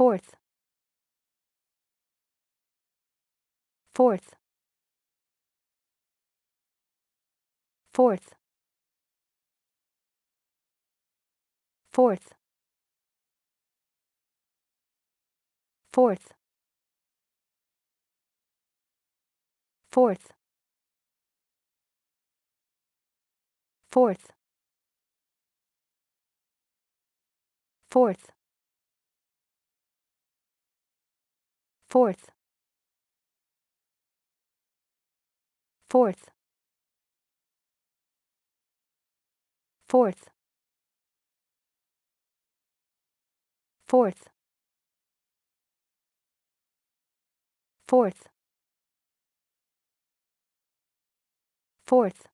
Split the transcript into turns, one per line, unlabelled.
Fourth. Fourth. Fourth. Fourth. Fourth. Fourth. Fourth. Fourth. Fourth. Fourth. Fourth. Fourth. Fourth. Fourth.